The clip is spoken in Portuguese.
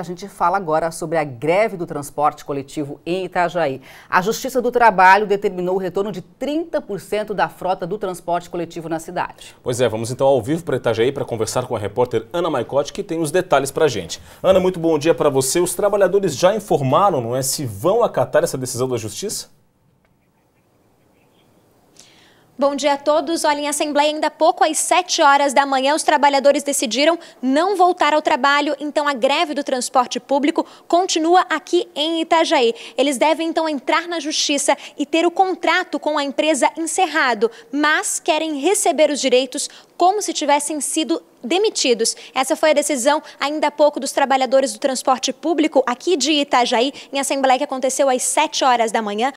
A gente fala agora sobre a greve do transporte coletivo em Itajaí. A Justiça do Trabalho determinou o retorno de 30% da frota do transporte coletivo na cidade. Pois é, vamos então ao vivo para Itajaí para conversar com a repórter Ana Maicotti, que tem os detalhes para a gente. Ana, muito bom dia para você. Os trabalhadores já informaram, não é, se vão acatar essa decisão da Justiça? Bom dia a todos. Olha, em Assembleia, ainda há pouco, às 7 horas da manhã, os trabalhadores decidiram não voltar ao trabalho, então a greve do transporte público continua aqui em Itajaí. Eles devem, então, entrar na justiça e ter o contrato com a empresa encerrado, mas querem receber os direitos como se tivessem sido demitidos. Essa foi a decisão ainda há pouco dos trabalhadores do transporte público aqui de Itajaí, em Assembleia que aconteceu às 7 horas da manhã.